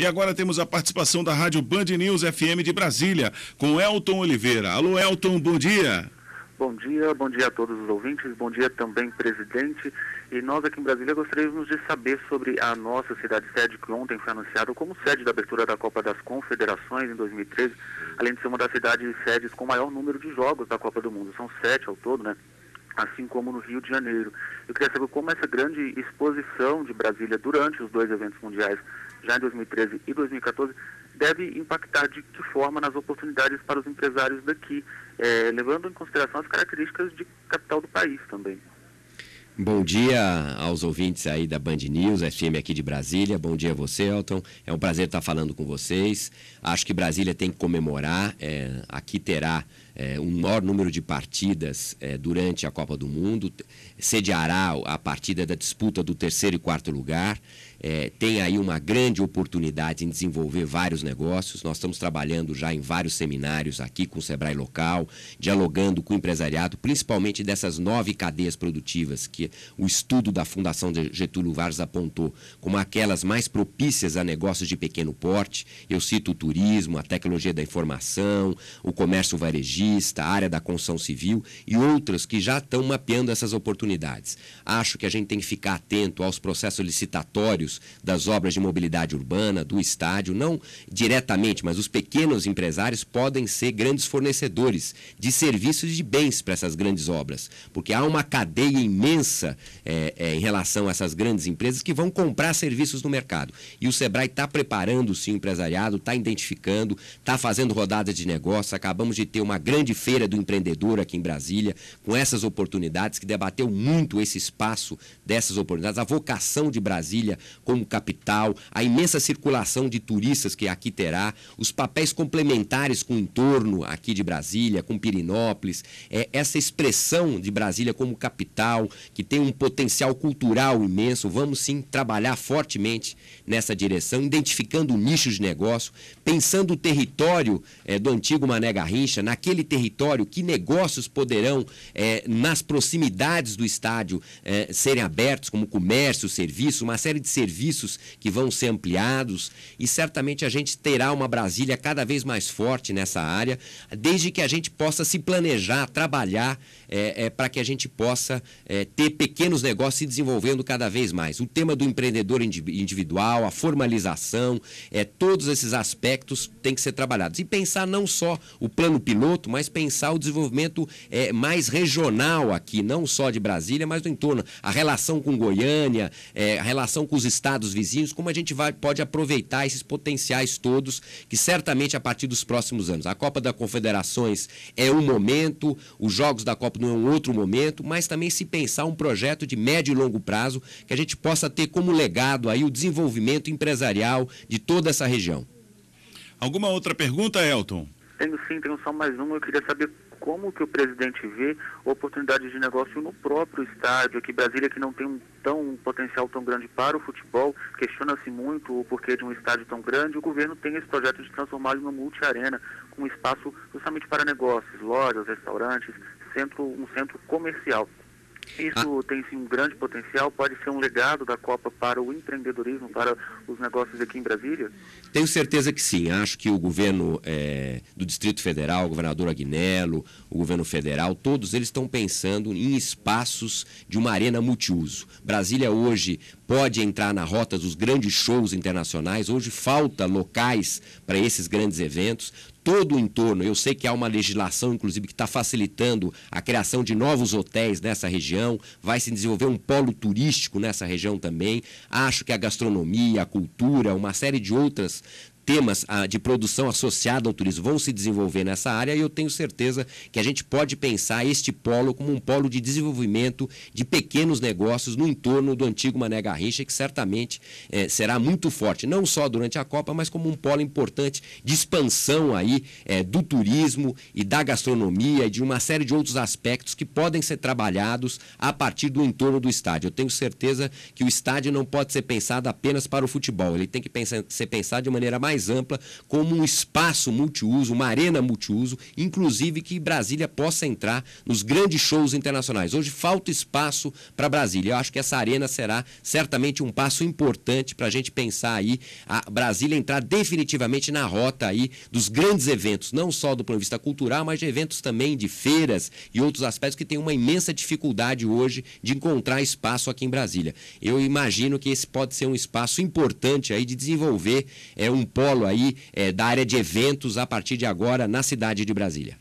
E agora temos a participação da Rádio Band News FM de Brasília, com Elton Oliveira. Alô, Elton, bom dia. Bom dia, bom dia a todos os ouvintes, bom dia também, presidente. E nós aqui em Brasília gostaríamos de saber sobre a nossa cidade sede, que ontem foi anunciada como sede da abertura da Copa das Confederações em 2013, além de ser uma das cidades sedes com maior número de jogos da Copa do Mundo. São sete ao todo, né? assim como no Rio de Janeiro. Eu queria saber como essa grande exposição de Brasília durante os dois eventos mundiais já em 2013 e 2014, deve impactar de que forma nas oportunidades para os empresários daqui, é, levando em consideração as características de capital do país também. Bom dia aos ouvintes aí da Band News, FM aqui de Brasília. Bom dia a você, Elton. É um prazer estar falando com vocês. Acho que Brasília tem que comemorar. É, aqui terá é, um maior número de partidas é, durante a Copa do Mundo. Sediará a partida da disputa do terceiro e quarto lugar é, tem aí uma grande oportunidade em desenvolver vários negócios. Nós estamos trabalhando já em vários seminários aqui com o Sebrae local, dialogando com o empresariado, principalmente dessas nove cadeias produtivas que o estudo da Fundação Getúlio Vargas apontou como aquelas mais propícias a negócios de pequeno porte. Eu cito o turismo, a tecnologia da informação, o comércio varejista, a área da construção civil e outras que já estão mapeando essas oportunidades. Acho que a gente tem que ficar atento aos processos licitatórios empresários das obras de mobilidade urbana, do estádio, não diretamente, mas os pequenos empresários podem ser grandes fornecedores de serviços e de bens para essas grandes obras, porque há uma cadeia imensa é, é, em relação a essas grandes empresas que vão comprar serviços no mercado. E o Sebrae está preparando sim, o seu empresariado, está identificando, está fazendo rodadas de negócio. Acabamos de ter uma grande feira do empreendedor aqui em Brasília, com essas oportunidades, que debateu muito esse espaço dessas oportunidades, a vocação de Brasília como capital, a imensa circulação de turistas que aqui terá, os papéis complementares com o entorno aqui de Brasília, com Pirinópolis, é, essa expressão de Brasília como capital, que tem um potencial cultural imenso. Vamos sim trabalhar fortemente nessa direção, identificando nichos de negócio, pensando o território é, do antigo Mané Garrincha, naquele território, que negócios poderão, é, nas proximidades do estádio, é, serem abertos, como comércio, serviço, uma série de serviços serviços que vão ser ampliados e certamente a gente terá uma Brasília cada vez mais forte nessa área, desde que a gente possa se planejar, trabalhar é, é, para que a gente possa é, ter pequenos negócios se desenvolvendo cada vez mais. O tema do empreendedor individual, a formalização, é, todos esses aspectos têm que ser trabalhados. E pensar não só o plano piloto, mas pensar o desenvolvimento é, mais regional aqui, não só de Brasília, mas do entorno. A relação com Goiânia, é, a relação com os estados vizinhos, como a gente vai, pode aproveitar esses potenciais todos, que certamente a partir dos próximos anos. A Copa da Confederações é um momento, os Jogos da Copa não é um outro momento, mas também se pensar um projeto de médio e longo prazo que a gente possa ter como legado aí o desenvolvimento empresarial de toda essa região. Alguma outra pergunta, Elton? Sendo sim, tenho só mais um. Eu queria saber como que o presidente vê oportunidades de negócio no próprio estádio, aqui Brasília que não tem um, tão, um potencial tão grande para o futebol, questiona-se muito o porquê de um estádio tão grande. O governo tem esse projeto de transformá-lo numa multiarena, com espaço justamente para negócios, lojas, restaurantes, centro, um centro comercial. Isso ah. tem sim um grande potencial, pode ser um legado da Copa para o empreendedorismo, para os negócios aqui em Brasília? Tenho certeza que sim. Acho que o governo é, do Distrito Federal, o governador Agnello, o governo federal, todos eles estão pensando em espaços de uma arena multiuso. Brasília hoje pode entrar na rota dos grandes shows internacionais, hoje falta locais para esses grandes eventos todo o entorno. Eu sei que há uma legislação, inclusive, que está facilitando a criação de novos hotéis nessa região, vai se desenvolver um polo turístico nessa região também. Acho que a gastronomia, a cultura, uma série de outras temas ah, de produção associada ao turismo vão se desenvolver nessa área e eu tenho certeza que a gente pode pensar este polo como um polo de desenvolvimento de pequenos negócios no entorno do antigo Mané Garrincha, que certamente é, será muito forte, não só durante a Copa, mas como um polo importante de expansão aí é, do turismo e da gastronomia e de uma série de outros aspectos que podem ser trabalhados a partir do entorno do estádio. Eu tenho certeza que o estádio não pode ser pensado apenas para o futebol, ele tem que pensar, ser pensado de maneira mais mais ampla, como um espaço multiuso, uma arena multiuso, inclusive que Brasília possa entrar nos grandes shows internacionais. Hoje falta espaço para Brasília. Eu acho que essa arena será certamente um passo importante para a gente pensar aí a Brasília entrar definitivamente na rota aí dos grandes eventos, não só do ponto de vista cultural, mas de eventos também de feiras e outros aspectos que têm uma imensa dificuldade hoje de encontrar espaço aqui em Brasília. Eu imagino que esse pode ser um espaço importante aí de desenvolver é um polo aí é, da área de eventos a partir de agora na cidade de Brasília.